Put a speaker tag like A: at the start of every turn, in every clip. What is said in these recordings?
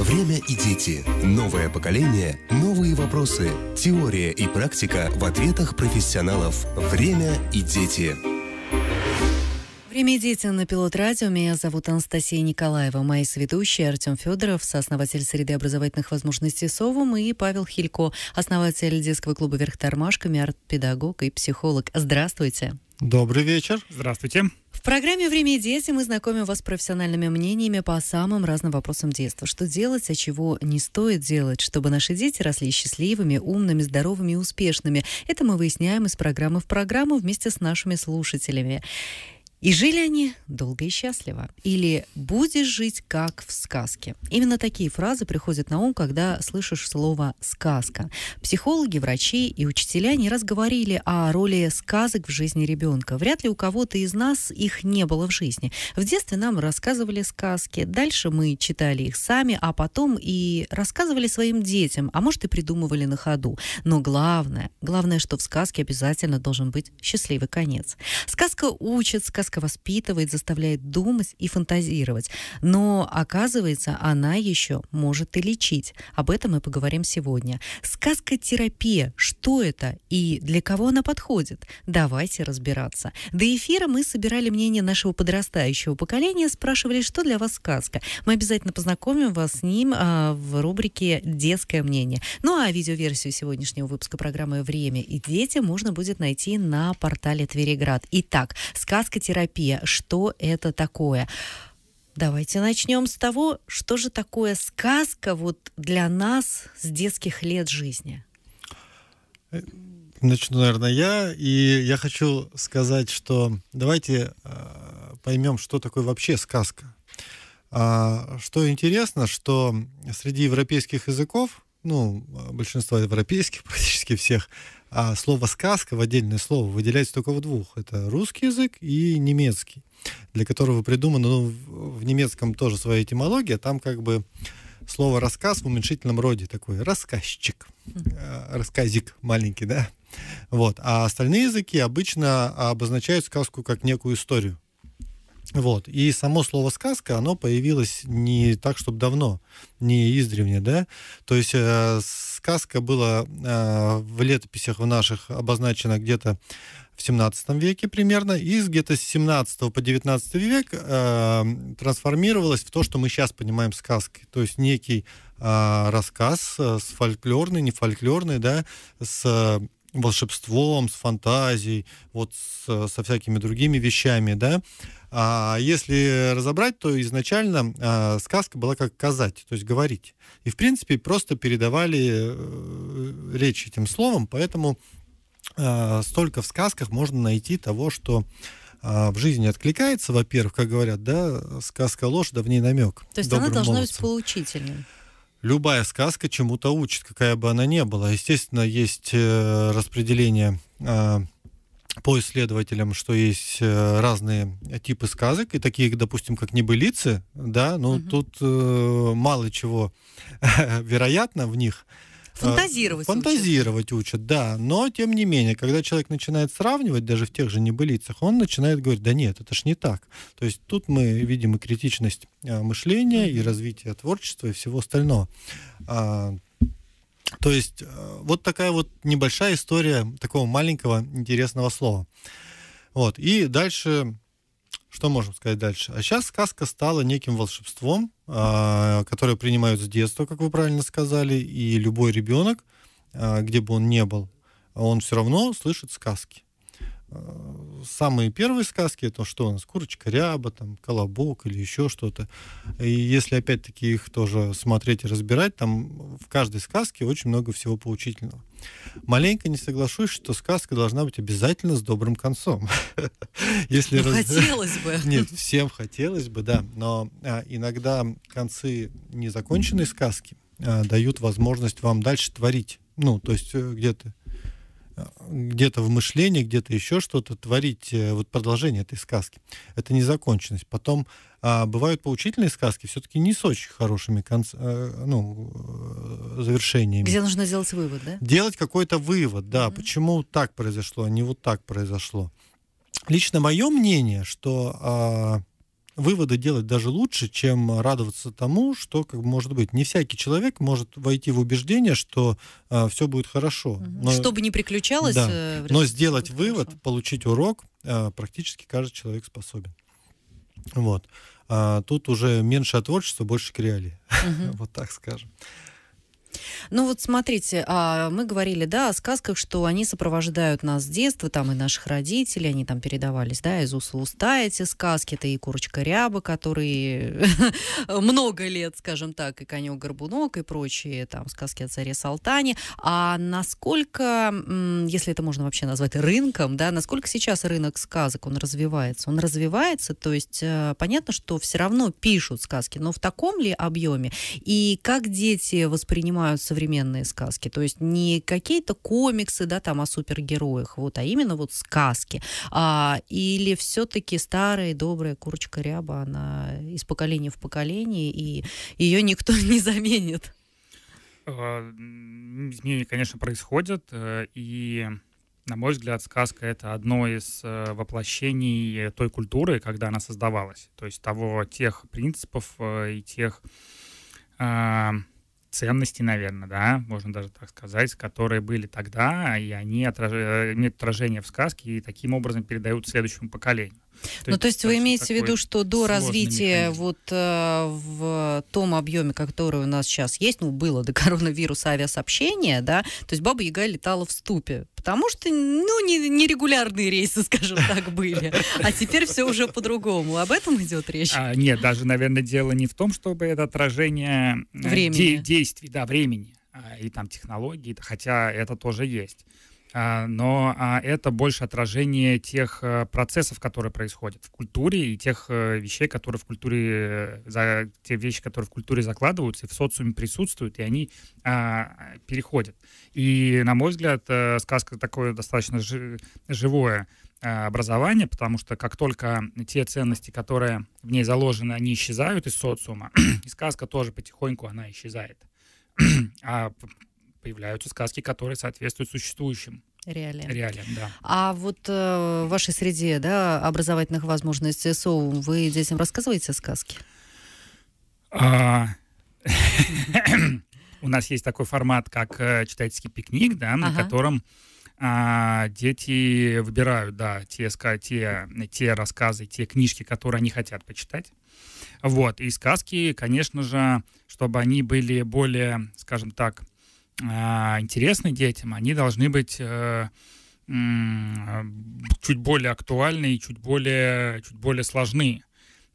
A: Время и дети. Новое поколение. Новые вопросы. Теория и практика в ответах профессионалов. Время и дети.
B: Время и дети на Пилот Радио. Меня зовут Анастасия Николаева. Мои сведущие Артем Федоров, сооснователь среды образовательных возможностей СОВУМ и Павел Хилько, основатель детского клуба «Вверх тормашками», арт-педагог и психолог. Здравствуйте.
C: Добрый вечер.
A: Здравствуйте.
B: В программе «Время и дети» мы знакомим вас с профессиональными мнениями по самым разным вопросам детства. Что делать, а чего не стоит делать, чтобы наши дети росли счастливыми, умными, здоровыми и успешными. Это мы выясняем из программы в программу вместе с нашими слушателями. И жили они долго и счастливо. Или «будешь жить как в сказке». Именно такие фразы приходят на ум, когда слышишь слово «сказка». Психологи, врачи и учителя не раз говорили о роли сказок в жизни ребенка. Вряд ли у кого-то из нас их не было в жизни. В детстве нам рассказывали сказки, дальше мы читали их сами, а потом и рассказывали своим детям, а может и придумывали на ходу. Но главное, главное, что в сказке обязательно должен быть счастливый конец. Сказка учит, сказка резко воспитывает, заставляет думать и фантазировать. Но, оказывается, она еще может и лечить. Об этом мы поговорим сегодня. Сказка терапия, Что это и для кого она подходит? Давайте разбираться. До эфира мы собирали мнение нашего подрастающего поколения, спрашивали, что для вас сказка. Мы обязательно познакомим вас с ним а, в рубрике «Детское мнение». Ну а видеоверсию сегодняшнего выпуска программы «Время и дети» можно будет найти на портале Твериград. Итак, сказка терапия психотерапия. Что это такое? Давайте начнем с того, что же такое сказка вот для нас с детских лет жизни.
C: Э, начну, наверное, я. И я хочу сказать, что давайте э, поймем, что такое вообще сказка. А, что интересно, что среди европейских языков, ну, большинство европейских, практически всех, а слово «сказка» в отдельное слово выделяется только в двух. Это русский язык и немецкий, для которого придумано, ну, в немецком тоже своя этимология, там как бы слово «рассказ» в уменьшительном роде такой «рассказчик», а, «рассказик» маленький, да? Вот. А остальные языки обычно обозначают сказку как некую историю. Вот. И само слово «сказка», оно появилось не так, чтобы давно, не издревне, да? То есть э, сказка была э, в летописях в наших обозначена где-то в 17 веке примерно, и где-то с 17 по 19 век э, трансформировалась в то, что мы сейчас понимаем сказкой. То есть некий э, рассказ э, с фольклорной, не фольклорной, да, с волшебством, с фантазией, вот с, со всякими другими вещами, да. А если разобрать, то изначально а, сказка была как казать, то есть говорить. И, в принципе, просто передавали э, речь этим словом, поэтому а, столько в сказках можно найти того, что а, в жизни откликается, во-первых, как говорят, да, сказка ложь, да в ней намек. То есть она должна молодцам. быть
B: поучительной
C: любая сказка чему-то учит, какая бы она ни была. Естественно, есть э, распределение а, по исследователям, что есть э, разные типы сказок, и такие, допустим, как небылицы, да, но угу. тут э, мало чего вероятно в них,
B: Фантазировать.
C: фантазировать учат. учат, да. Но, тем не менее, когда человек начинает сравнивать, даже в тех же небылицах, он начинает говорить, да нет, это ж не так. То есть тут мы видим и критичность а, мышления, и развитие творчества, и всего остального. А, то есть а, вот такая вот небольшая история такого маленького интересного слова. Вот. И дальше что можем сказать дальше? А сейчас сказка стала неким волшебством, а, которое принимают с детства, как вы правильно сказали, и любой ребенок, а, где бы он ни был, он все равно слышит сказки самые первые сказки, это что у нас, курочка ряба, там, колобок или еще что-то. И если, опять-таки, их тоже смотреть и разбирать, там в каждой сказке очень много всего поучительного. Маленько не соглашусь, что сказка должна быть обязательно с добрым концом. Если Хотелось бы. Нет, всем хотелось бы, да. Но а, иногда концы незаконченной сказки а, дают возможность вам дальше творить. Ну, то есть э, где-то где-то в мышлении, где-то еще что-то творить, э, вот продолжение этой сказки. Это незаконченность. Потом а, бывают поучительные сказки, все-таки не с очень хорошими конц... Э, ну, э, завершениями. Где нужно
B: сделать вывод, да?
C: Делать какой-то вывод, да. Mm-hmm. Почему так произошло, а не вот так произошло. Лично мое мнение, что а, выводы делать даже лучше, чем радоваться тому, что, как может быть, не всякий человек может войти в убеждение, что э, все будет хорошо. Угу. Но, что бы ни приключалось, да. Э, но сделать вывод, хорошо. получить урок, э, практически каждый человек способен. Вот. А тут уже меньше от творчества, больше к реалии. Угу. вот так скажем.
B: Ну вот смотрите, а, мы говорили, да, о сказках, что они сопровождают нас с детства, там и наших родителей, они там передавались, да, из уст уста эти сказки, это и курочка ряба, который много лет, скажем так, и конек горбунок и прочие там сказки о царе Салтане. А насколько, если это можно вообще назвать рынком, да, насколько сейчас рынок сказок, он развивается? Он развивается, то есть э, понятно, что все равно пишут сказки, но в таком ли объеме? И как дети воспринимают современные сказки. То есть не какие-то комиксы, да, там о супергероях, вот, а именно вот сказки. А, или все-таки старая добрая курочка ряба, она из поколения в поколение, и ее никто не заменит.
A: А, изменения, конечно, происходят, э, и на мой взгляд, сказка — это одно из э, воплощений той культуры, когда она создавалась. То есть того, тех принципов э, и тех а, ценности, наверное, да, можно даже так сказать, которые были тогда, и они отраж... Э, имеют отражение в сказке и таким образом передают следующему поколению
B: ну, то есть вы имеете в виду, что до развития механизм. вот э, в том объеме, который у нас сейчас есть, ну, было до коронавируса авиасообщение, да, то есть Баба Яга летала в ступе, потому что, ну, не, нерегулярные рейсы, скажем так, были, а теперь все уже по-другому. Об этом идет речь?
A: А, нет, даже, наверное, дело не в том, чтобы это отражение э, времени. Де- действий, да, времени а, и там технологий, хотя это тоже есть. А, но а, это больше отражение тех э, процессов, которые происходят в культуре и тех э, вещей, которые в культуре, э, те вещи, которые в культуре закладываются и в социуме присутствуют, и они а, переходят. И, на мой взгляд, сказка такое достаточно живое образование, потому что как только те ценности, которые в ней заложены, они исчезают из социума, и сказка тоже потихоньку она исчезает. а появляются сказки, которые соответствуют существующим реалиям. Реалиям, да.
B: А вот э, в вашей среде, да, образовательных возможностей СОУ, вы детям рассказываете сказки?
A: А, у нас есть такой формат, как э, читательский пикник, да, на котором а, дети выбирают, да, те, те, те рассказы, те книжки, которые они хотят почитать. Вот, и сказки, конечно же, чтобы они были более, скажем так, а, интересны детям, они должны быть э, чуть более актуальны и чуть более, чуть более сложны.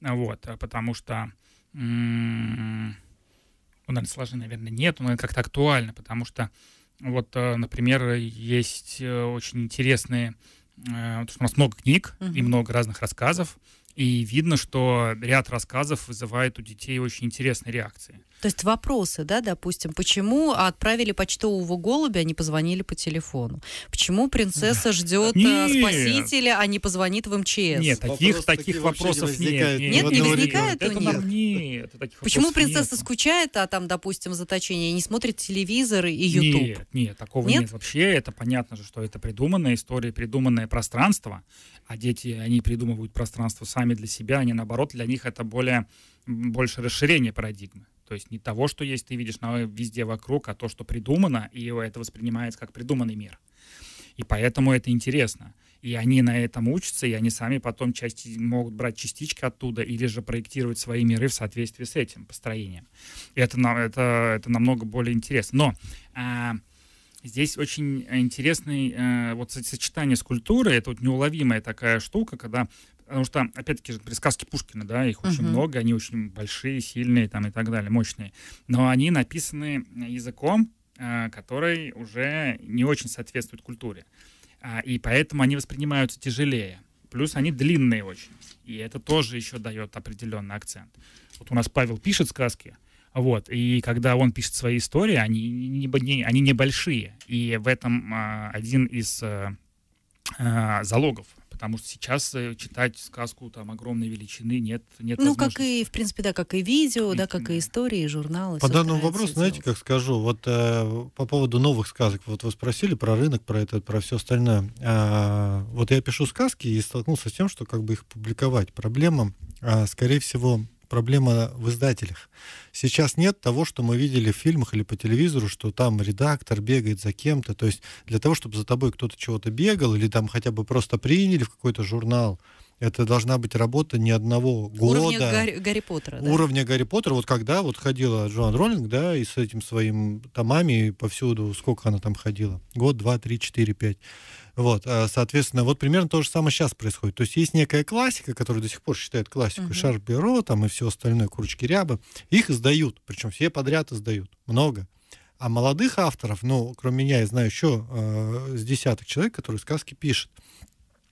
A: Вот, э, потому что ну, наверное, сложны, наверное, нет, но как-то актуально, потому что вот, э, например, есть очень интересные, потому что у нас много книг uh-huh. и много разных рассказов, и видно, что ряд рассказов вызывает у детей очень интересные реакции.
B: То есть вопросы, да, допустим, почему отправили почтового голубя, а не позвонили по телефону? Почему принцесса ждет э, нет. спасителя, а не позвонит в МЧС? Нет, таких, Вопрос, таких вопросов не нет. Нет, нет не возникает у них? Нет. Таких почему принцесса нет. скучает, а там, допустим, заточение, не смотрит телевизор и YouTube? Нет,
A: нет, такого нет, нет вообще. Это понятно же, что это придуманная история, придуманное пространство. А дети, они придумывают пространство сами для себя, а не наоборот, для них это более, больше расширение парадигмы. То есть не того, что есть, ты видишь но везде вокруг, а то, что придумано, и это воспринимается как придуманный мир. И поэтому это интересно. И они на этом учатся, и они сами потом части, могут брать частички оттуда или же проектировать свои миры в соответствии с этим построением. И это, это, это намного более интересно. Но а, Здесь очень э, интересное э, вот сочетание с культурой, это вот неуловимая такая штука, когда Потому что, опять-таки, присказки Пушкина, да, их очень uh-huh. много, они очень большие, сильные там и так далее, мощные. Но они написаны языком, э, который уже не очень соответствует культуре. А, и поэтому они воспринимаются тяжелее. Плюс они длинные очень. И это тоже еще дает определенный акцент. Вот у нас Павел пишет сказки, вот. И когда он пишет свои истории, они, не, не, они небольшие. И в этом а, один из а, а, залогов потому что сейчас э, читать сказку там огромной величины нет, нет Ну, как
B: и, в принципе, да, как и видео, да, как и истории, журналы. По данному
C: вопросу, знаете, как скажу, вот э, по поводу новых сказок, вот вы спросили про рынок, про это, про все остальное. А, вот я пишу сказки и столкнулся с тем, что как бы их публиковать. Проблема, а, скорее всего, проблема в издателях. Сейчас нет того, что мы видели в фильмах или по телевизору, что там редактор бегает за кем-то. То есть для того, чтобы за тобой кто-то чего-то бегал или там хотя бы просто приняли в какой-то журнал, это должна быть работа не одного года. Уровня Гарри,
B: Гарри Поттера. Да?
C: Уровня Гарри Поттера. Вот когда вот ходила Джоан Роллинг, да, и с этим своим томами повсюду, сколько она там ходила? Год, два, три, четыре, пять. Вот, э, соответственно, вот примерно то же самое сейчас происходит. То есть есть некая классика, которую до сих пор считают классикой, угу. Шарберо там и все остальное, Курочки Рябы. Их издают, причем все подряд издают, много. А молодых авторов, ну, кроме меня, я знаю еще э, с десяток человек, которые сказки пишет.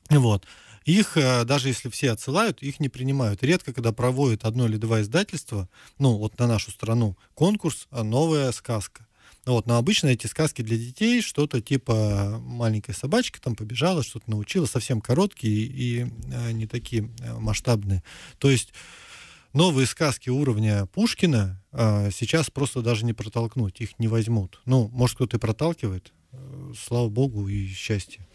C: Вот. Их, э, даже если все отсылают, их не принимают. Редко, когда проводят одно или два издательства, ну, вот на нашу страну, конкурс э, «Новая сказка». Вот, но обычно эти сказки для детей что-то типа маленькая собачка там побежала, что-то научила, совсем короткие и э, не такие э, масштабные. То есть новые сказки уровня Пушкина э, сейчас просто даже не протолкнуть, их не возьмут. Ну, может, кто-то и проталкивает. Э, слава богу и счастье.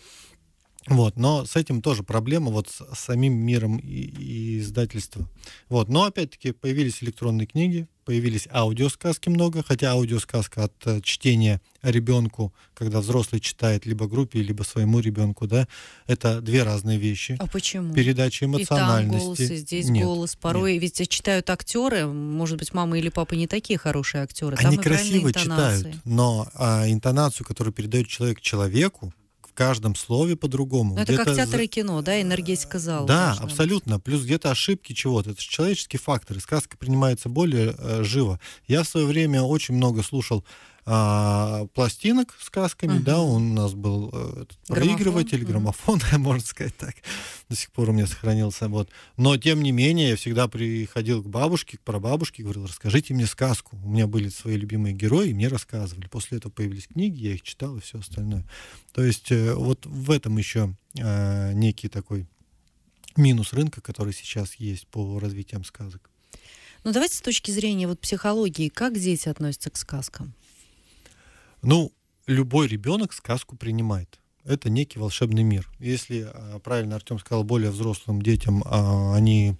C: Вот, но с этим тоже проблема, вот с самим миром и, и издательства. Вот, но опять-таки появились электронные книги, появились аудиосказки много, хотя аудиосказка от э, чтения ребенку, когда взрослый читает либо группе, либо своему ребенку, да, это две разные вещи. А
B: почему? Передача эмоциональности. И там голос, и здесь нет, голос. Порой нет. ведь читают актеры, может быть, мама или папа не такие хорошие актеры. Там Они красиво читают,
C: но а, интонацию, которую передает человек человеку, каждом слове по-другому. Ну, это как театр и
B: кино, да, энергетика зала. Да,
C: абсолютно. Плюс где-то ошибки чего-то. Это же человеческий фактор, и сказка принимается более э, живо. Я в свое время очень много слушал а, пластинок с сказками, uh-huh. да, у нас был э, этот, граммофон. проигрыватель, граммофон, uh-huh. можно сказать так, до сих пор у меня сохранился, вот. Но, тем не менее, я всегда приходил к бабушке, к прабабушке, говорил, расскажите мне сказку. У меня были свои любимые герои, мне рассказывали. После этого появились книги, я их читал и все остальное. То есть э, вот в этом еще а, некий такой минус рынка, который сейчас есть по развитиям сказок.
B: Ну давайте с точки зрения вот психологии, как дети относятся к сказкам?
C: Ну, любой ребенок сказку принимает. Это некий волшебный мир. Если а, правильно Артем сказал, более взрослым детям а, они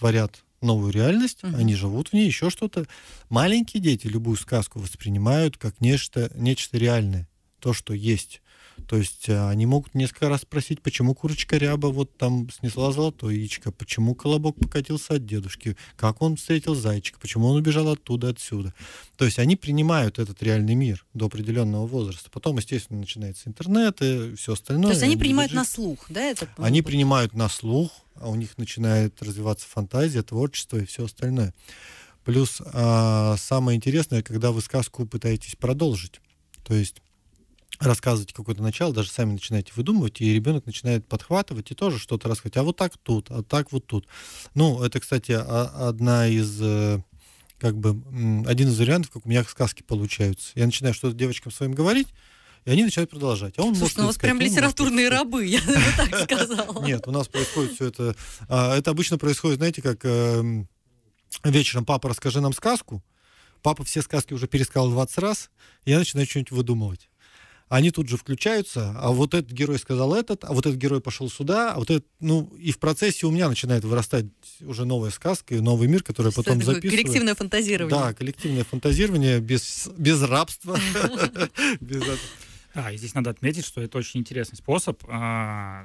C: творят новую реальность, mm-hmm. они живут в ней, еще что-то. Маленькие дети любую сказку воспринимают как нечто, нечто реальное, то, что есть. То есть э, они могут несколько раз спросить, почему курочка ряба вот там снесла золотое яичко, почему колобок покатился от дедушки, как он встретил зайчика, почему он убежал оттуда, отсюда. То есть они принимают этот реальный мир до определенного возраста. Потом, естественно, начинается интернет и все остальное. То есть они, они принимают лежит. на
B: слух, да? Это, они
C: принимают на слух, а у них начинает развиваться фантазия, творчество и все остальное. Плюс а, самое интересное, когда вы сказку пытаетесь продолжить. То есть рассказываете какое-то начало, даже сами начинаете выдумывать, и ребенок начинает подхватывать и тоже что-то рассказывать. А вот так тут, а так вот тут. Ну, это, кстати, а, одна из э, как бы один из вариантов, как у меня сказки получаются. Я начинаю что-то девочкам своим говорить, и они начинают продолжать. А он Слушай, может ну у вас прям «Ну,
B: литературные может... рабы, я бы так
C: сказала. Нет, у нас происходит все это... А, это обычно происходит, знаете, как эм, вечером «Папа, расскажи нам сказку», папа все сказки уже пересказал 20 раз, и я начинаю что-нибудь выдумывать они тут же включаются, а вот этот герой сказал этот, а вот этот герой пошел сюда, а вот этот, ну, и в процессе у меня начинает вырастать уже новая сказка и новый мир, который я потом записываю. Коллективное фантазирование. Да,
A: коллективное фантазирование без, без рабства. Да, и здесь надо отметить, что это очень интересный способ а,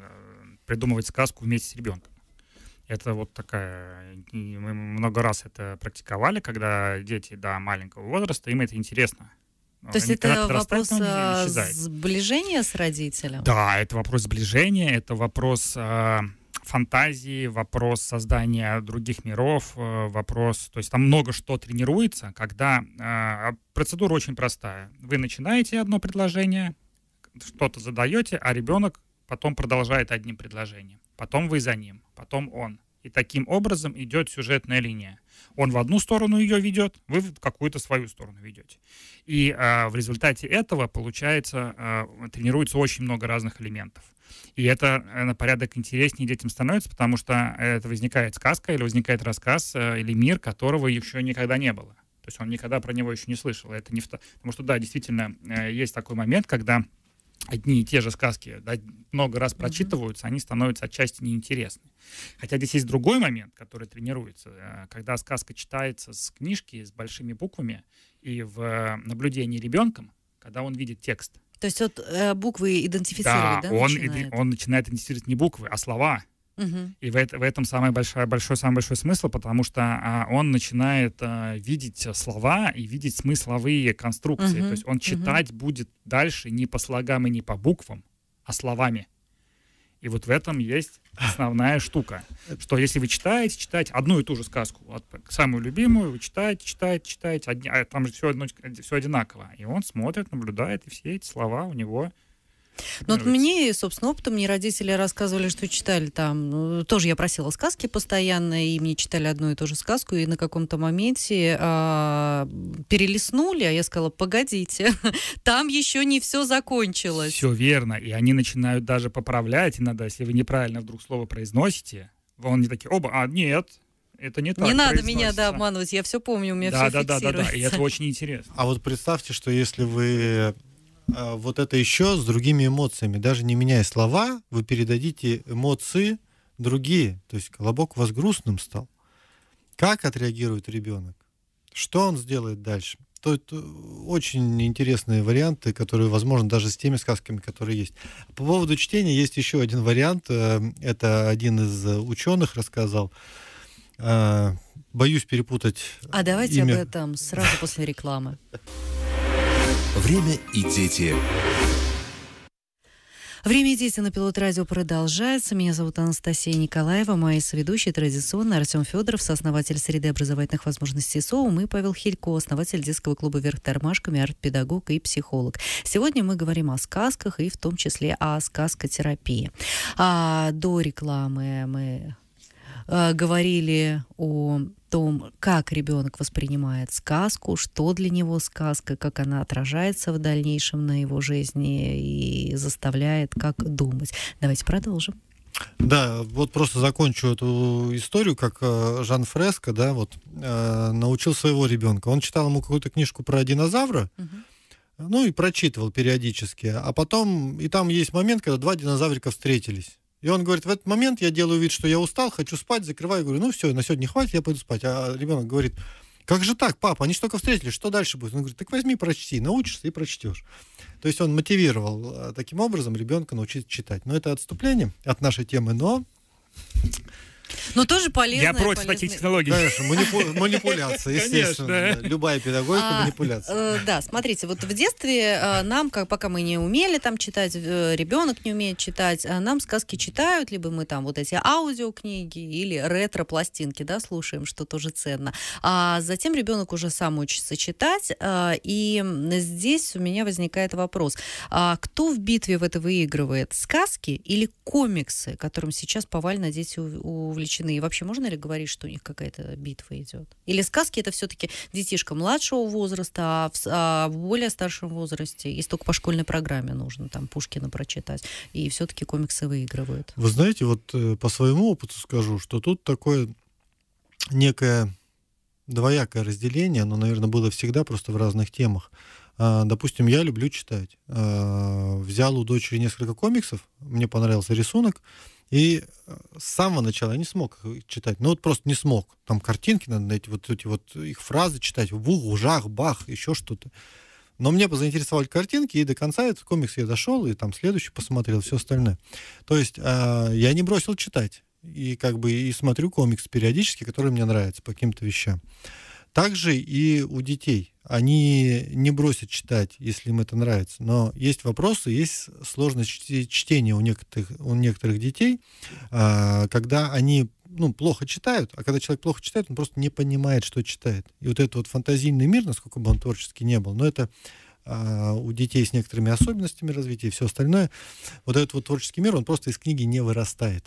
A: придумывать сказку вместе с ребенком. Это вот такая... Мы много раз это практиковали, когда дети до маленького возраста, им это интересно. Э, то есть это вопрос э,
B: сближения с родителем?
A: Да, это вопрос сближения, это вопрос э, фантазии, вопрос создания других миров, э, вопрос, то есть там много что тренируется, когда э, а, процедура очень простая. Вы начинаете одно предложение, что-то задаете, а ребенок потом продолжает одним предложением, потом вы за ним, потом он и таким образом идет сюжетная линия. Он в одну сторону ее ведет, вы в какую-то свою сторону ведете. И э, в результате этого, получается, э, тренируется очень много разных элементов. И это э, на порядок интереснее детям становится, потому что это возникает сказка или возникает рассказ э, или мир, которого еще никогда не было. То есть он никогда про него еще не слышал. Это не в... Потому что, да, действительно, э, есть такой момент, когда одни и те же сказки да, много раз прочитываются, они становятся отчасти неинтересны. Хотя здесь есть другой момент, который тренируется. Э, когда сказка читается с книжки, с большими буквами, и в э, наблюдении ребенком, когда он видит текст. То есть вот э, буквы идентифицирует, да? да он, начинает? он начинает идентифицировать не буквы, а слова. Угу. И в, это, в этом самый большой, большой, самый большой смысл, потому что а, он начинает а, видеть слова и видеть смысловые конструкции. Угу. То есть он читать угу. будет дальше не по слогам и не по буквам, а словами. И вот в этом есть основная штука. Что если вы читаете, читаете одну и ту же сказку, вот, самую любимую, вы читаете, читаете, читаете, одни, а там же все, одно, все одинаково. И он смотрит, наблюдает, и все эти слова у него ну, вот
B: мне, собственно, опытом мне родители рассказывали, что читали там... Ну, тоже я просила сказки постоянно, и мне читали одну и ту же сказку, и на каком-то моменте а, перелистнули, а я сказала, погодите, там еще не все закончилось.
A: Все верно, и они начинают даже поправлять иногда, если вы неправильно вдруг слово произносите, они такие, оба, а нет, это не так. Не надо меня да,
B: обманывать, я все помню, у меня да, все да, да, да,
C: да, и это очень интересно. А вот представьте, что если вы Э, вот это еще с другими эмоциями. Даже не меняя слова, вы передадите эмоции другие. То есть колобок у вас грустным стал. Как отреагирует ребенок? Что он сделает дальше? То Тут э, очень интересные варианты, которые возможно даже с теми сказками, которые есть. По поводу чтения есть еще один вариант. Э, это один из ученых рассказал. Боюсь перепутать. А давайте имя. об
B: этом сразу после рекламы.
A: Время и дети.
B: Время и дети на пилот радио продолжается. Меня зовут Анастасия Николаева, мои соведущие традиционно Артем Федоров, сооснователь среды образовательных возможностей СОУМ и Павел Хилько, основатель детского клуба «Вверх тормашками», арт-педагог и психолог. Сегодня мы говорим о сказках и в том числе о сказкотерапии. А до рекламы мы э, говорили о том, как ребенок воспринимает сказку, что для него сказка, как она отражается в дальнейшем на его жизни и заставляет как думать. Давайте продолжим.
C: Да, вот просто закончу эту историю, как э, Жан Фреско, да, вот э, научил своего ребенка. Он читал ему какую-то книжку про динозавра, угу. ну и прочитывал периодически. А потом, и там есть момент, когда два динозаврика встретились. И он говорит, в этот момент я делаю вид, что я устал, хочу спать, закрываю, говорю, ну все, на сегодня хватит, я пойду спать. А ребенок говорит, как же так, папа, они же только встретились, что дальше будет? Он говорит, так возьми, прочти, научишься и прочтешь. То есть он мотивировал э, таким образом ребенка научить читать. Но это отступление от нашей темы, но
B: но тоже полезно. Я против полезное. таких
C: технологий. Конечно, манипуляция, естественно. Любая педагогика а, манипуляция.
B: Э, да, смотрите, вот в детстве э, нам, как, пока мы не умели там читать, э, ребенок не умеет читать, нам сказки читают, либо мы там вот эти аудиокниги или ретро-пластинки, да, слушаем, что тоже ценно. А затем ребенок уже сам учится читать, и здесь у меня возникает вопрос. А кто в битве в это выигрывает? Сказки или комиксы, которым сейчас повально дети у, у увлечены? И вообще можно ли говорить, что у них какая-то битва идет? Или сказки это все-таки детишка младшего возраста, а в, а в более старшем возрасте, и только по школьной программе нужно там Пушкина прочитать, и все-таки комиксы выигрывают?
C: Вы знаете, вот э, по своему опыту скажу, что тут такое некое двоякое разделение, оно, наверное, было всегда просто в разных темах. А, допустим, я люблю читать. А, взял у дочери несколько комиксов, мне понравился рисунок, и э, с самого начала я не смог их читать. Ну вот просто не смог. Там картинки надо найти, вот эти вот э, их фразы читать. Вух, ужах, бах, еще что-то. Но мне заинтересовали картинки, и до конца этот комикс я дошел, и там следующий посмотрел, все остальное. То есть э, я не бросил читать. И как бы и смотрю комикс периодически, который мне нравится по каким-то вещам. Также и у детей они не бросят читать, если им это нравится. Но есть вопросы, есть сложность чтения у некоторых, у некоторых детей, а, когда они ну, плохо читают, а когда человек плохо читает, он просто не понимает, что читает. И вот этот вот фантазийный мир, насколько бы он творческий не был, но это а, у детей с некоторыми особенностями развития и все остальное, вот этот вот творческий мир, он просто из книги не вырастает.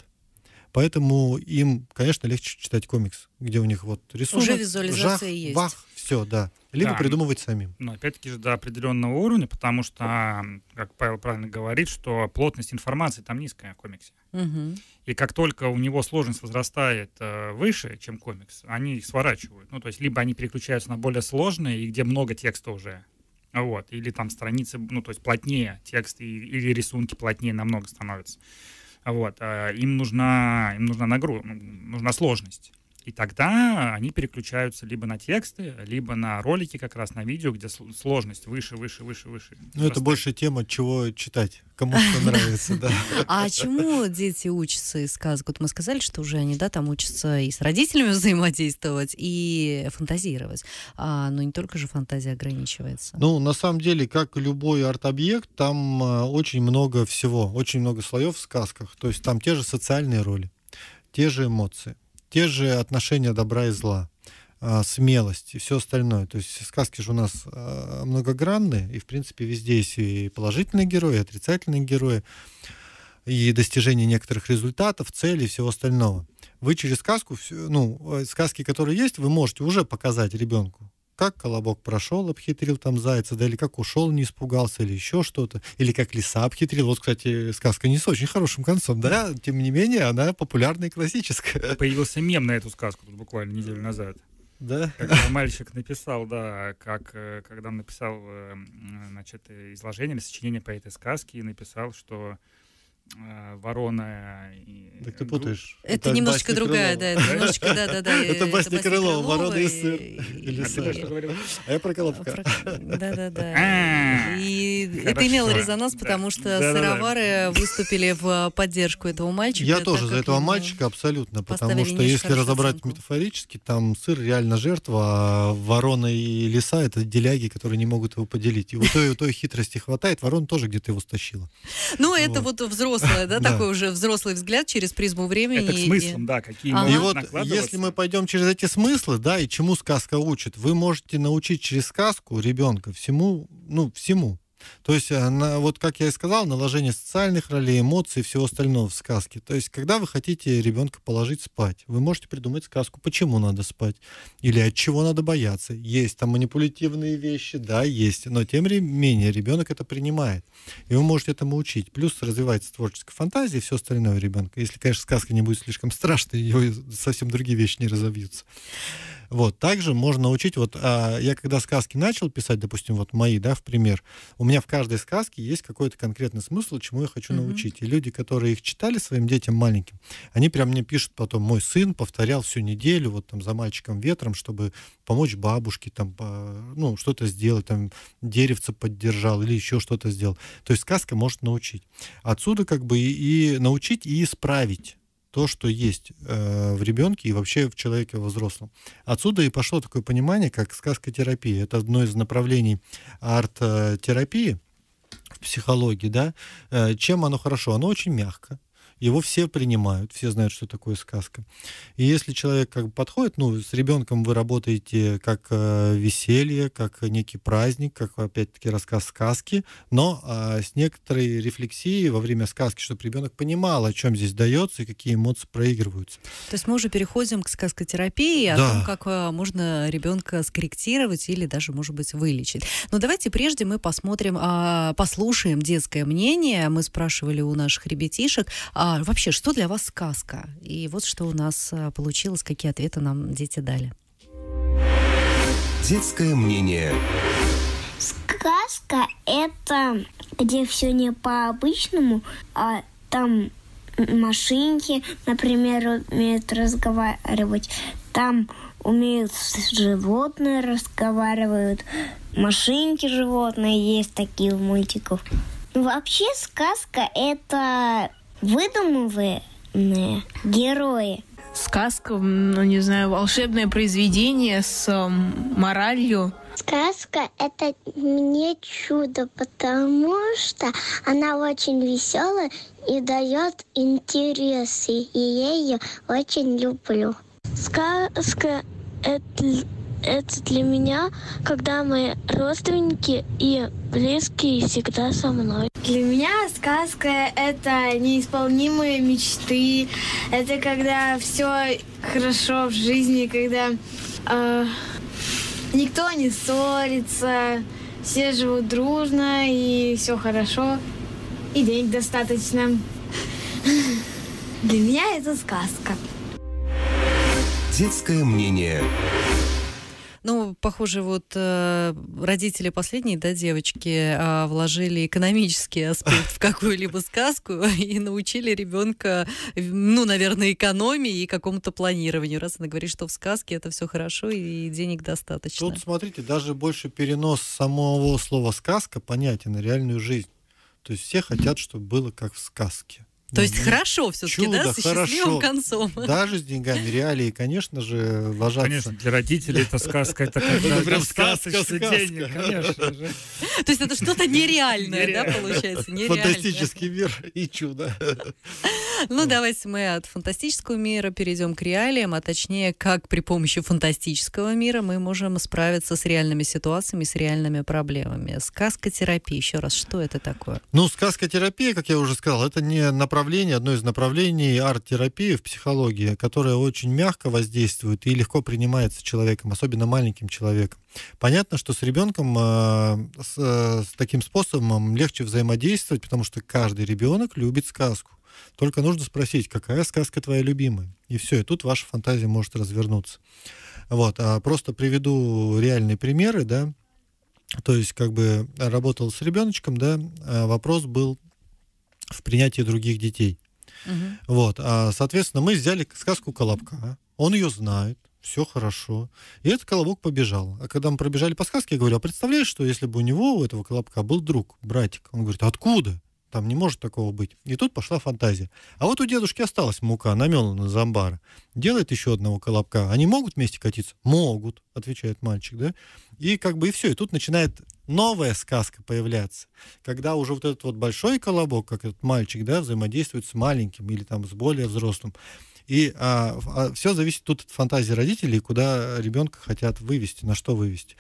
C: Поэтому им, конечно, легче читать комикс, где у них вот рисунок, Уже визуализация жах, есть. бах, все, да.
A: Либо да, придумывать самим. Но ну, опять-таки же до определенного уровня, потому что, как Павел правильно говорит, что плотность информации там низкая в комиксе. Угу. И как только у него сложность возрастает э, выше, чем комикс, они их сворачивают. Ну, то есть либо они переключаются на более сложные, и где много текста уже, вот, или там страницы, ну, то есть плотнее текст и, или рисунки плотнее намного становятся. Вот, э, им нужна, им нужна нагрузка, нужна сложность. И тогда они переключаются либо на тексты, либо на ролики, как раз на видео, где сложность выше, выше, выше, выше. Ну, это
C: больше тема, чего читать, кому что нравится, да.
B: А чему дети учатся из сказок? Вот мы сказали, что уже они, да, там учатся и с родителями взаимодействовать, и фантазировать. А, но не только же фантазия ограничивается. Ну,
C: на самом деле, как любой арт-объект, там а, очень много всего, очень много слоев в сказках. То есть там те же социальные роли, те же эмоции, те же отношения добра и зла, а, смелость и все остальное. То есть сказки же у нас а, многогранны, и, в принципе, везде есть и положительные герои, и отрицательные герои, и достижение некоторых результатов, целей и всего остального. Вы через сказку, ну, э, сказки, которые есть, вы можете уже показать ребенку, как Колобок прошел, обхитрил там зайца, да или как ушел, не испугался, или еще что-то, или как лиса обхитрил. Вот, кстати, сказка не с очень хорошим концом, да? Тем не менее, она популярная и классическая.
A: Э, появился мем на эту сказку тут буквально неделю назад. Да. Когда мальчик написал, да, как, э, когда он написал, э, значит, изложение или сочинение по этой сказке, и написал, что Э, ворона. Так ты путаешь. Это, это немножечко другая, да, это немножечко, да, да, да. Э, это басня Крылова, Ворона и сыр. Или сыр. А,
C: а я про Колобка.
B: Да, да, да. А, и это имело резонанс, потому что сыровары выступили в поддержку этого мальчика. Я тоже за этого мальчика
C: абсолютно, потому что если разобрать метафорически, там сыр реально жертва, а ворона и лиса — это деляги, которые не могут его поделить. И у той, у той хитрости хватает, ворон тоже где-то его стащила.
B: Ну, это вот взрослый взрослое, да, такой уже взрослый взгляд через призму времени. Это к смыслам, да, какие И вот если
C: мы пойдем через эти смыслы, да, и чему сказка учит, вы можете научить через сказку ребенка всему, ну, всему. То есть, э, на, вот как я и сказал, наложение социальных ролей, эмоций и всего остального в сказке. То есть, когда вы хотите ребенка положить спать, вы можете придумать сказку, почему надо спать или от чего надо бояться. Есть там манипулятивные вещи, да, есть, но тем не менее ребенок это принимает. И вы можете этому учить. Плюс развивается творческая фантазия и все остальное у ребенка. Если, конечно, сказка не будет слишком страшной, ее совсем другие вещи не разовьются. Вот, также можно учить, вот а, я когда сказки начал писать, допустим, вот мои, да, в пример, у меня в каждой сказке есть какой-то конкретный смысл, чему я хочу mm-hmm. научить. И люди, которые их читали своим детям маленьким, они прям мне пишут потом, мой сын повторял всю неделю вот там за мальчиком ветром, чтобы помочь бабушке, там, ну, что-то сделать, там, деревце поддержал или еще что-то сделал. То есть сказка может научить. Отсюда как бы и, и научить, и исправить то, что есть э, в ребенке и вообще в человеке во взрослом. Отсюда и пошло такое понимание, как сказкотерапия. Это одно из направлений арт-терапии в психологии, да. Э, чем оно хорошо? Оно очень мягко его все принимают, все знают, что такое сказка. И если человек как бы подходит, ну, с ребенком вы работаете как э, веселье, как некий праздник, как, опять-таки, рассказ сказки, но э, с некоторой рефлексией во время сказки, чтобы ребенок понимал, о чем здесь дается и какие эмоции проигрываются.
B: То есть мы уже переходим к сказкотерапии, о да. том, как э, можно ребенка скорректировать или даже, может быть, вылечить. Но давайте прежде мы посмотрим, а, послушаем детское мнение. Мы спрашивали у наших ребятишек, а, а, вообще, что для вас сказка? И вот что у нас э, получилось, какие ответы нам дети дали.
A: Детское мнение.
B: Сказка – это где все не по-обычному, а там машинки, например, умеют разговаривать. Там умеют животные разговаривают. Машинки животные есть такие в мультиках. вообще сказка это выдумывая герои. Сказка, ну не знаю, волшебное произведение с э, моралью. Сказка – это мне чудо, потому что она очень веселая и дает интересы, и я ее очень люблю. Сказка – это это для меня,
C: когда мои родственники и близкие всегда со мной. Для меня
B: сказка — это неисполнимые мечты, это когда все хорошо в жизни, когда э, никто не ссорится, все живут дружно и все хорошо, и денег достаточно. Для меня это сказка.
A: Детское мнение.
B: Ну, похоже, вот э, родители последней, да, девочки, э, вложили экономический аспект в какую-либо сказку и научили ребенка, ну, наверное, экономии и какому-то планированию. Раз она говорит, что в сказке это все хорошо и денег достаточно. Тут, смотрите, даже
C: больше перенос самого слова сказка понятен на реальную жизнь. То есть все хотят, чтобы было как в сказке. То есть хорошо все-таки, да, с хорошо. счастливым
B: концом. Даже
C: с деньгами, реалии, конечно же, ложатся. Конечно, для родителей это сказка, это когда прям сказка, денег, конечно же.
B: То есть это что-то нереальное, да, получается? нереальное. Фантастический
C: мир и чудо.
B: Ну, давайте мы от фантастического мира перейдем к реалиям, а точнее, как при помощи фантастического мира мы можем справиться с реальными ситуациями, с реальными проблемами. Сказка терапия еще раз, что это такое?
C: Ну, сказка терапия, как я уже сказал, это не направление направление, одно из направлений арт-терапии в психологии, которое очень мягко воздействует и легко принимается человеком, особенно маленьким человеком. Понятно, что с ребенком э, с, э, с таким способом легче взаимодействовать, потому что каждый ребенок любит сказку. Только нужно спросить, какая сказка твоя любимая. И все, и тут ваша фантазия может развернуться. Вот, а просто приведу реальные примеры, да. То есть, как бы работал с ребеночком, да, а вопрос был в принятии других детей. Угу. Вот, а, соответственно, мы взяли сказку Колобка, он ее знает, все хорошо. И этот колобок побежал. А когда мы пробежали по сказке, я говорю, а представляешь, что если бы у него, у этого колобка, был друг, братик? Он говорит, откуда? Там не может такого быть. И тут пошла фантазия. А вот у дедушки осталась мука, намелана на амбара. Делает еще одного колобка. Они могут вместе катиться? Могут, отвечает мальчик, да? И как бы и все. И тут начинает новая сказка появляться, когда уже вот этот вот большой колобок, как этот мальчик, да, взаимодействует с маленьким или там с более взрослым. И а, а, все зависит тут от фантазии родителей, куда ребенка хотят вывести, на что вывести.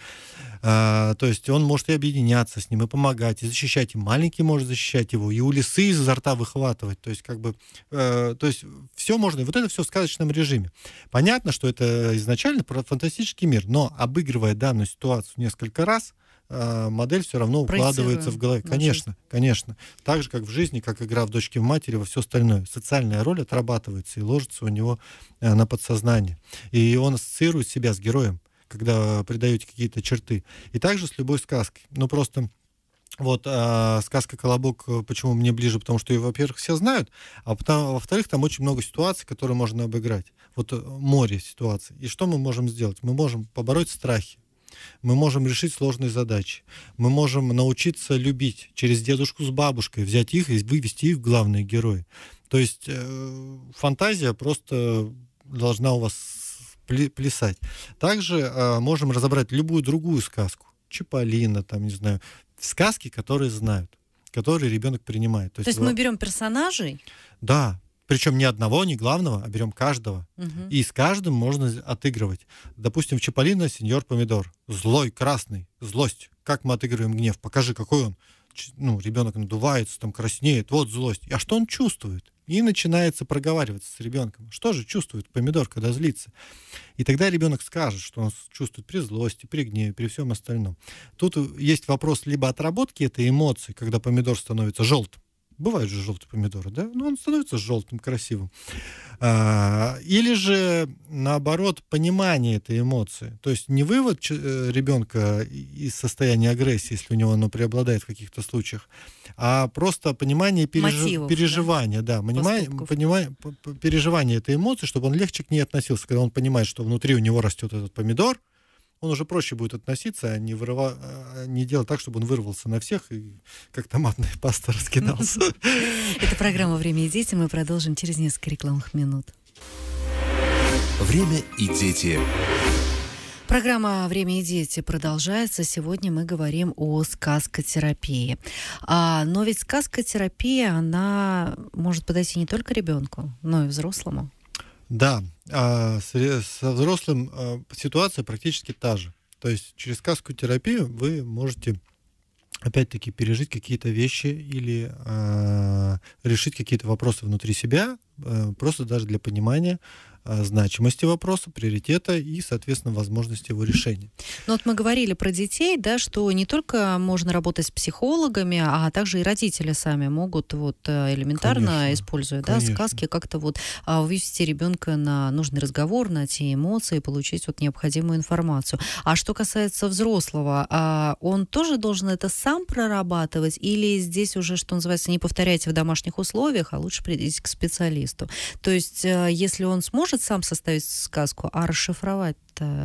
C: А, то есть он может и объединяться с ним, и помогать, и защищать. И маленький может защищать его, и у лисы изо рта выхватывать. То есть как бы, а, то есть все можно. Вот это все в сказочном режиме. Понятно, что это изначально про фантастический мир, но обыгрывая данную ситуацию несколько раз – а, модель все равно укладывается в голове. Конечно, жизнь. конечно. Так же, как в жизни, как игра в дочке в матери, во все остальное. Социальная роль отрабатывается и ложится у него э, на подсознание. И он ассоциирует себя с героем, когда придаете какие-то черты. И также с любой сказкой. Ну, просто вот а, сказка Колобок, почему мне ближе, потому что ее, во-первых, все знают, а потом, во-вторых, там очень много ситуаций, которые можно обыграть. Вот э, море ситуаций. И что мы можем сделать? Мы можем побороть страхи, мы можем решить сложные задачи, мы можем научиться любить через дедушку с бабушкой, взять их и вывести их в главные герои. То есть э, фантазия просто должна у вас плясать. Также э, можем разобрать любую другую сказку. Чаполина, там, не знаю, сказки, которые знают, которые ребенок принимает. То, То есть, есть вы... мы
B: берем персонажей?
C: Да, причем ни одного, ни главного, а берем каждого. Угу. И с каждым можно отыгрывать. Допустим, в Чаполино сеньор помидор. Злой, красный, злость. Как мы отыгрываем гнев? Покажи, какой он. Ну, ребенок надувается, там краснеет, вот злость. А что он чувствует? И начинается проговариваться с ребенком. Что же чувствует помидор, когда злится? И тогда ребенок скажет, что он чувствует при злости, при гневе, при всем остальном. Тут э, есть вопрос либо отработки этой эмоции, когда помидор становится желтым, бывают же желтые помидоры, да? Но ну, он становится желтым, красивым. А, или же, наоборот, понимание этой эмоции. То есть не вывод э, ребенка из состояния агрессии, если у него оно преобладает в каких-то случаях, а просто понимание переж... Мотивов, переживания, да, да понимание, понимание, переживание этой эмоции, чтобы он легче к ней относился, когда он понимает, что внутри у него растет этот помидор, он уже проще будет относиться, а не, вырыва... А не делать так, чтобы он вырвался на всех и как томатная паста раскидался.
B: Это программа «Время и дети». Мы продолжим через несколько рекламных минут.
A: «Время и дети».
B: Программа «Время и дети» продолжается. Сегодня мы говорим о сказкотерапии. А, но ведь сказкотерапия, она может подойти не только ребенку, но и взрослому.
C: Да, а со взрослым а, ситуация практически та же. То есть через сказку терапию вы можете опять-таки пережить какие-то вещи или а, решить какие-то вопросы внутри себя, просто даже для понимания, Э, значимости вопроса, приоритета и, соответственно, возможности его решения.
B: Ну вот мы говорили про детей, да, что не только можно работать с психологами, а также и родители сами могут вот э, элементарно, конечно, используя конечно. Да, сказки, как-то вот а, вывести ребенка на нужный разговор, на те эмоции, получить вот необходимую информацию. А что касается взрослого, а, он тоже должен это сам прорабатывать или здесь уже, что называется, не повторяйте в домашних условиях, а лучше прийти к специалисту? То есть, э, если он сможет может сам составить сказку, а расшифровать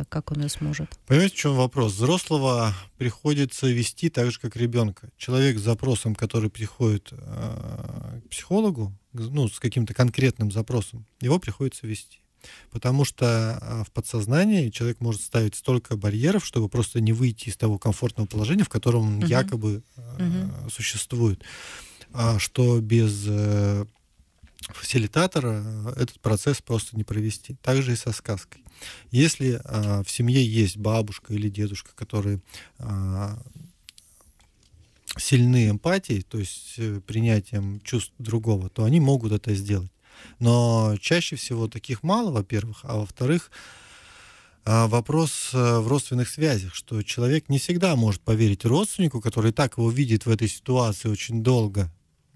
B: как он ее сможет?
C: Понимаете, в чем вопрос? Взрослого приходится вести так же, как ребенка. Человек с запросом, который приходит э, к психологу, ну, с каким-то конкретным запросом, его приходится вести. Потому что э, в подсознании человек может ставить столько барьеров, чтобы просто не выйти из того комфортного положения, в котором он угу. якобы
B: э, угу.
C: существует. А что без э, фасилитатора э, этот процесс просто не провести. Также и со сказкой. Если а, в семье есть бабушка или дедушка, которые а, сильны эмпатией, то есть э, принятием чувств другого, то они могут это сделать. Но чаще всего таких мало, во-первых, а во-вторых, а, вопрос э, в родственных связях, что человек не всегда может поверить родственнику, который так его видит в этой ситуации очень долго,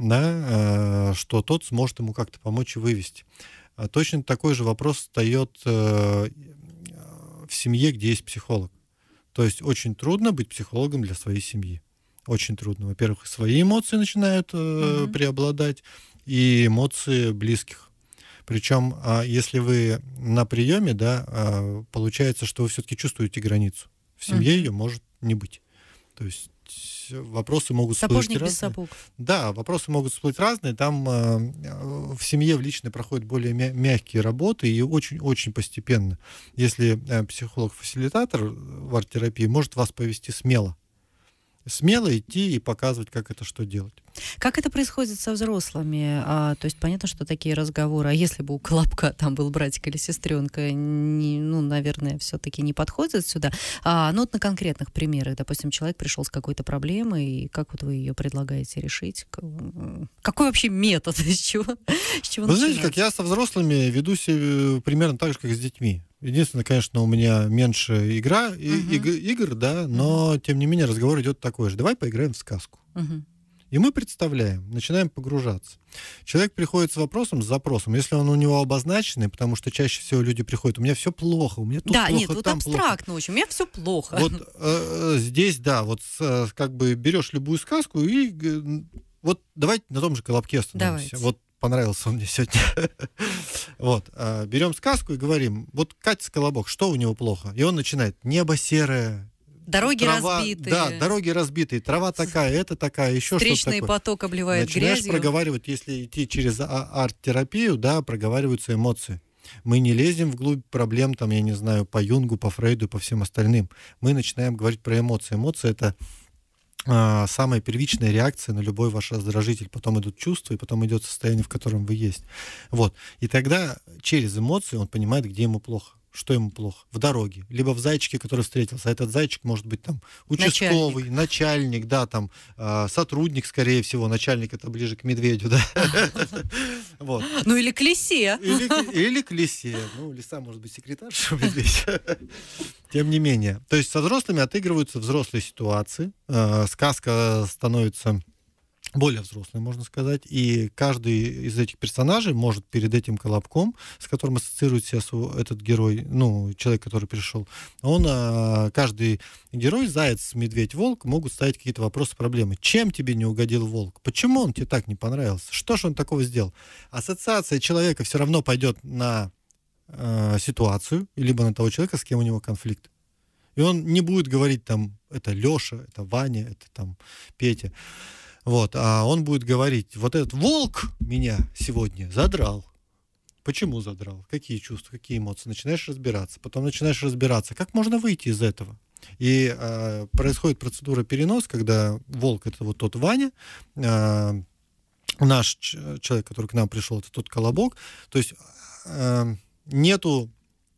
C: да, э, что тот сможет ему как-то помочь и вывести. А точно такой же вопрос встает э, в семье, где есть психолог. То есть очень трудно быть психологом для своей семьи. Очень трудно. Во-первых, свои эмоции начинают э, угу. преобладать, и эмоции близких. Причем, а если вы на приеме, да, а, получается, что вы все-таки чувствуете границу. В семье угу. ее может не быть. То есть есть э, вопросы могут Сапожник всплыть без разные. сапог. Да, вопросы могут всплыть разные. Там э, э, в семье в личной проходят более мя- мягкие работы и очень-очень постепенно. Если э, психолог-фасилитатор в арт-терапии может вас повести смело смело идти и показывать, как это что делать.
B: Как это происходит со взрослыми? А, то есть понятно, что такие разговоры, а если бы у Колобка там был братик или сестренка, не, ну, наверное, все-таки не подходят сюда. А, ну, вот на конкретных примерах, допустим, человек пришел с какой-то проблемой, и как вот вы ее предлагаете решить? Какой вообще метод? С чего? С чего вы начинать? знаете, как
C: я со взрослыми веду себя э, примерно так же, как с детьми. Единственное, конечно, у меня меньше игра, угу. и, игр, да, но тем не менее разговор идет такой же. Давай поиграем в сказку. Угу. И мы представляем, начинаем погружаться. Человек приходит с вопросом, с запросом, если он у него обозначенный, потому что чаще всего люди приходят, у меня все плохо, у меня тут да, плохо, нет, ну там вот там абстрактно
B: плохо. очень, у меня все плохо. Вот
C: э, здесь, да, вот э, как бы берешь любую сказку и э, вот давайте на том же колобке остановимся. Давайте. Вот понравился он мне сегодня. вот. Э, берем сказку и говорим, вот Катя Сколобок, что у него плохо? И он начинает, небо серое,
B: Дороги трава, разбитые. Да,
C: дороги разбитые, трава такая, это такая, еще что-то такое. поток
B: обливает Начинаешь грязью.
C: проговаривать, если идти через а, арт-терапию, да, проговариваются эмоции. Мы не лезем вглубь проблем, там, я не знаю, по Юнгу, по Фрейду, по всем остальным. Мы начинаем говорить про эмоции. Эмоции — это а, самая первичная реакция на любой ваш раздражитель. Потом идут чувства, и потом идет состояние, в котором вы есть. Вот. И тогда через эмоции он понимает, где ему плохо что ему плохо? В дороге, либо в зайчике, который встретился. А этот зайчик может быть там участковый, начальник, начальник да, там э, сотрудник, скорее всего, начальник это ближе к медведю, да. Вот.
B: Ну или к лисе. Или,
C: или к лисе. Ну, лиса может быть секретарша, медведь. Тем не менее. То есть со взрослыми отыгрываются взрослые ситуации. А, сказка становится более взрослые, можно сказать, и каждый из этих персонажей может перед этим колобком, с которым ассоциирует себя этот герой, ну, человек, который пришел, он, а, каждый герой, заяц, медведь, волк, могут ставить какие-то вопросы, проблемы. Чем тебе не угодил волк? Почему он тебе так не понравился? Что же он такого сделал? Ассоциация человека все равно пойдет на э, ситуацию, либо на того человека, с кем у него конфликт. И он не будет говорить там, это Леша, это Ваня, это там Петя. Вот, а он будет говорить, вот этот волк меня сегодня задрал. Почему задрал? Какие чувства, какие эмоции? Начинаешь разбираться. Потом начинаешь разбираться, как можно выйти из этого. И э, происходит процедура перенос, когда волк это вот тот Ваня, э, наш человек, который к нам пришел, это тот колобок. То есть э, нету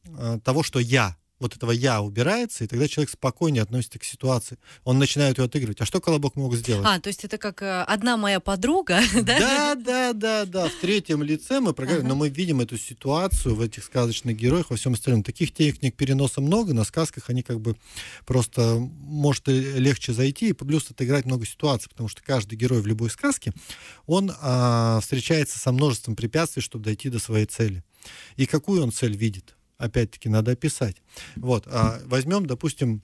C: э, того, что я вот этого «я» убирается, и тогда человек спокойнее относится к ситуации. Он начинает ее отыгрывать. А что Колобок мог сделать?
B: А, то есть это как э, «одна моя подруга», да? Да,
C: да, да, да. В третьем лице мы проговорим, но мы видим эту ситуацию в этих сказочных героях, во всем остальном. Таких техник переноса много, на сказках они как бы просто, может, легче зайти, и плюс отыграть много ситуаций, потому что каждый герой в любой сказке, он а, встречается со множеством препятствий, чтобы дойти до своей цели. И какую он цель видит? опять-таки, надо описать. Вот, а возьмем, допустим,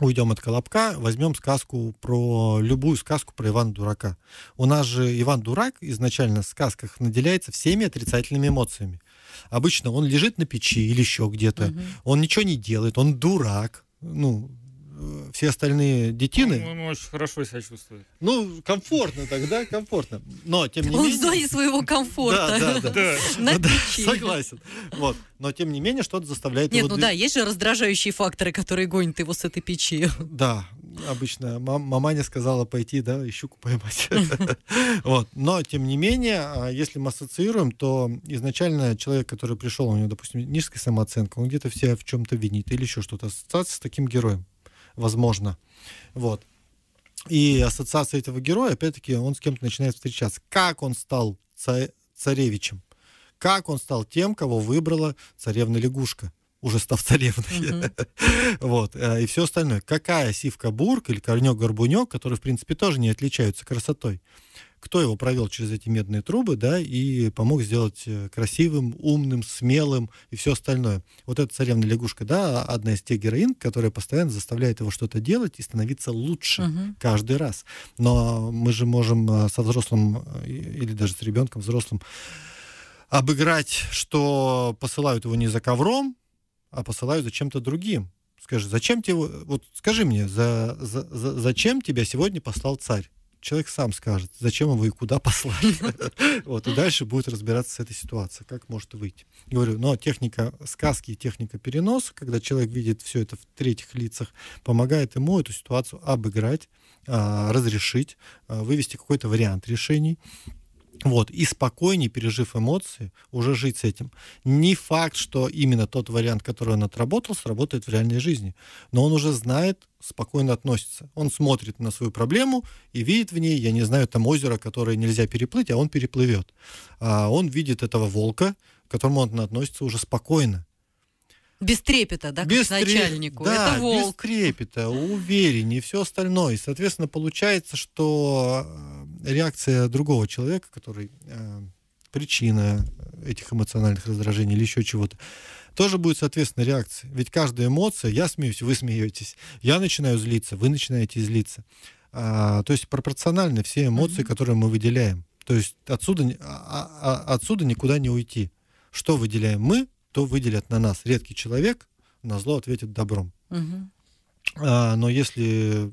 C: уйдем от Колобка, возьмем сказку про любую сказку про Ивана Дурака. У нас же Иван Дурак изначально в сказках наделяется всеми отрицательными эмоциями. Обычно он лежит на печи или еще где-то, угу. он ничего не делает, он дурак, ну Э, все остальные детины... Он, ну, он очень хорошо себя чувствует. Ну, комфортно тогда, комфортно. Но, тем не он менее... Он в
B: зоне своего комфорта. Да, да,
C: да. На да согласен. Вот. Но, тем не менее, что-то заставляет Нет, его... Нет, ну да,
B: есть же раздражающие факторы, которые гонят его с этой печи. Да,
C: обычно мама не сказала пойти, да, и щуку поймать. Вот. Но, тем не менее, а, если мы ассоциируем, то изначально человек, который пришел, у него, допустим, низкая самооценка, он где-то себя в чем-то винит или еще что-то. Ассоциация с таким героем возможно. Вот. И ассоциация этого героя, опять-таки, он с кем-то начинает встречаться. Как он стал царевичем? Как он стал тем, кого выбрала царевна-лягушка? уже став царевной. Mm-hmm. вот. Э, и все остальное. Какая сивка-бурк или корнек-горбунек, которые, в принципе, тоже не отличаются красотой кто его провел через эти медные трубы, да, и помог сделать э, красивым, умным, смелым и все остальное. Вот эта царевна лягушка, да, одна из тех героинь, которая постоянно заставляет его что-то делать и становиться лучше угу. каждый раз. Но мы же можем э, со взрослым э, или даже с ребенком взрослым обыграть, что посылают его не за ковром, а посылают за чем-то другим. Скажи, зачем тебе, вот скажи мне, за, за, за, зачем тебя сегодня послал царь? человек сам скажет, зачем его и куда послали. Вот, и дальше будет разбираться с этой ситуацией, как может выйти. Говорю, но техника сказки и техника переноса, когда человек видит все это в третьих лицах, помогает ему эту ситуацию обыграть, а, разрешить, а, вывести какой-то вариант решений. Вот, и спокойнее, пережив эмоции, уже жить с этим. Не факт, что именно тот вариант, который он отработал, сработает в реальной жизни. Но он уже знает, спокойно относится. Он смотрит на свою проблему и видит в ней, я не знаю, там озеро, которое нельзя переплыть, а он переплывет. А он видит этого волка, к которому он относится уже спокойно.
B: Без трепета, да, без как треп... начальнику. Да, Это волк. без
C: трепета, увереннее и все остальное. И, соответственно, получается, что э, реакция другого человека, который э, причина этих эмоциональных раздражений или еще чего-то, тоже будет, соответственно, реакция. Ведь каждая эмоция, я смеюсь, вы смеетесь, я начинаю злиться, вы начинаете злиться. А, то есть пропорциональны все эмоции, mm-hmm. которые мы выделяем. То есть отсюда, а, а, а, отсюда никуда не уйти. Что выделяем мы, то выделят на нас редкий человек, на зло ответит добром. Угу. А, но если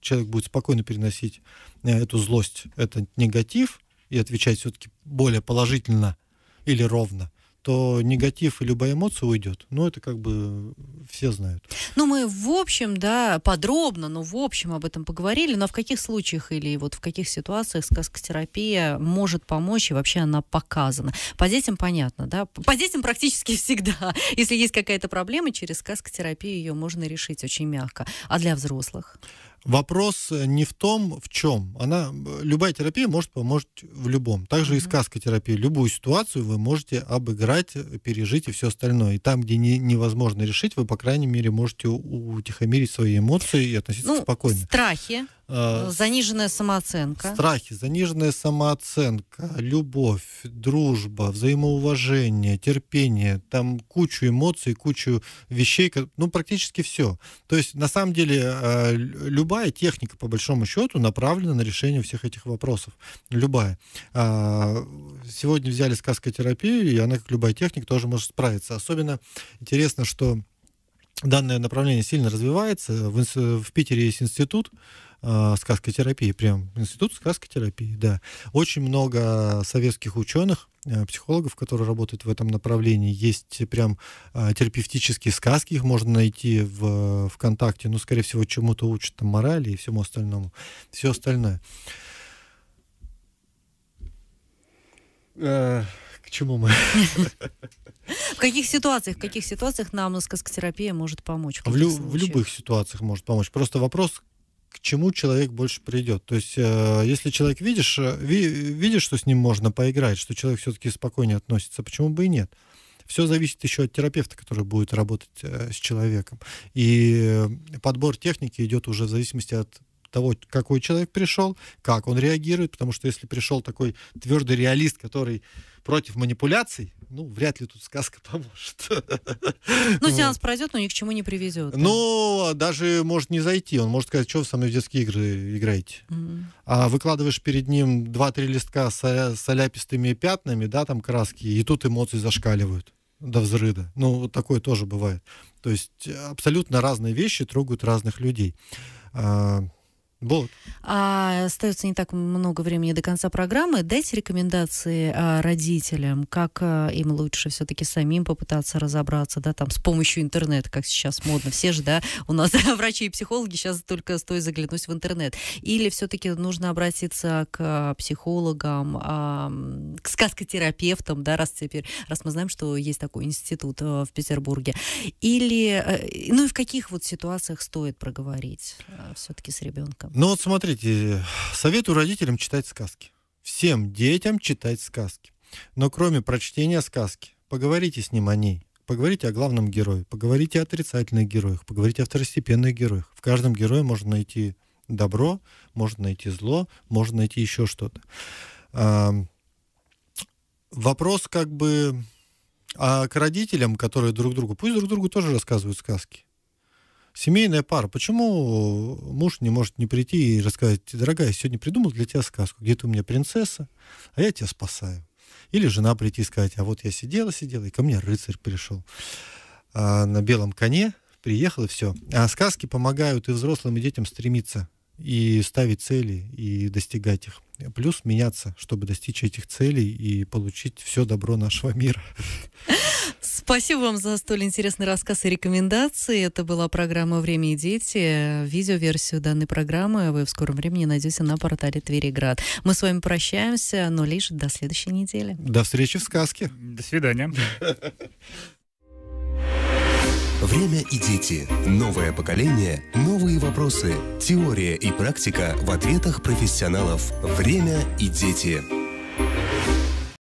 C: человек будет спокойно переносить э, эту злость, этот негатив, и отвечать все-таки более положительно или ровно, то негатив и любая эмоция уйдет. Ну, это как бы все знают.
B: Ну, мы в общем, да, подробно, но в общем об этом поговорили, но в каких случаях или вот в каких ситуациях сказкотерапия может помочь, и вообще она показана. По детям понятно, да? По детям практически всегда. Если есть какая-то проблема, через сказкотерапию ее можно решить очень мягко. А для взрослых?
C: Вопрос э, не в том, в чем. Она, э, любая терапия может помочь в любом. Также mm-hmm. и сказка терапии. Любую ситуацию вы можете обыграть, э, пережить и все остальное. И там, где не, невозможно решить, вы, по крайней мере, можете утихомирить свои эмоции и относиться ну, спокойно.
B: Страхи.
C: Э, заниженная
B: самооценка.
C: Страхи, заниженная самооценка, любовь, дружба, взаимоуважение, терпение. Там кучу эмоций, кучу вещей, ну практически все. То есть на самом деле э, любая техника по большому счету направлена на решение всех этих вопросов. Любая. А, сегодня взяли сказкотерапию, и она, как любая техника, тоже может справиться. Особенно интересно, что данное направление сильно развивается. В, в Питере есть институт, э, сказкотерапии, прям институт сказкотерапии, да. Очень много советских ученых, э, психологов, которые работают в этом направлении. Есть прям э, терапевтические сказки, их можно найти в э, ВКонтакте, ну, скорее всего, чему-то учат там морали и всему остальному. Все остальное. Э, к чему мы?
B: В каких ситуациях, в каких ситуациях нам сказкотерапия может помочь? В, лю- в
C: любых ситуациях может помочь. Просто вопрос, чему человек больше придет. То есть, э, если человек видишь, э, видишь, что с ним можно поиграть, что человек все-таки спокойнее относится, почему бы и нет? Все зависит еще от терапевта, который будет работать э, с человеком. И подбор техники идет уже в зависимости от того, какой человек пришел, как он реагирует, потому что если пришел такой твердый реалист, который против манипуляций, ну, вряд ли тут сказка поможет.
B: Ну, сеанс вот. пройдет, но ни к чему не приведет.
C: Ну, да? даже может не зайти. Он может сказать, что вы со мной в детские игры играете. Mm-hmm. А выкладываешь перед ним два-три листка с соляпистыми пятнами, да, там краски, и тут эмоции зашкаливают до взрыва. Ну, вот такое тоже бывает. То есть э, абсолютно разные вещи трогают разных людей. А, вот.
B: А остается не так много времени до конца программы. Дайте рекомендации а, родителям, как а, им лучше все-таки самим попытаться разобраться, да, там с помощью интернета, как сейчас модно. Все же, да, у нас врачи и психологи сейчас только стоит заглянуть в интернет. Или все-таки нужно обратиться к психологам, а, к сказкотерапевтам, да, раз теперь, раз мы знаем, что есть такой институт а, в Петербурге. Или, а, ну и в каких вот ситуациях стоит проговорить а, э, все-таки с ребенком?
C: Ну вот смотрите, советую родителям читать сказки. Всем детям читать сказки. Но кроме прочтения сказки, поговорите с ним о ней. Поговорите о главном герое, поговорите о отрицательных героях, поговорите о второстепенных героях. В каждом герое можно найти добро, можно найти зло, можно найти еще что-то. А, вопрос как бы а к родителям, которые друг другу, пусть друг другу тоже рассказывают сказки. Семейная пара. Почему муж не может не прийти и рассказать, дорогая, я сегодня придумал для тебя сказку, где ты у меня принцесса, а я тебя спасаю. Или жена прийти и сказать, а вот я сидела, сидела, и ко мне рыцарь пришел а, на белом коне, приехал и все. А сказки помогают и взрослым, и детям стремиться, и ставить цели, и достигать их. Плюс меняться, чтобы достичь этих целей и получить все добро нашего мира.
B: Спасибо вам за столь интересный рассказ и рекомендации. Это была программа «Время и дети». Видеоверсию данной программы вы в скором времени найдете на портале Твериград. Мы с вами прощаемся, но лишь до следующей недели.
A: До встречи в сказке. До свидания. «Время и дети. Новое поколение. Новые вопросы. Теория и практика в ответах профессионалов. Время и дети».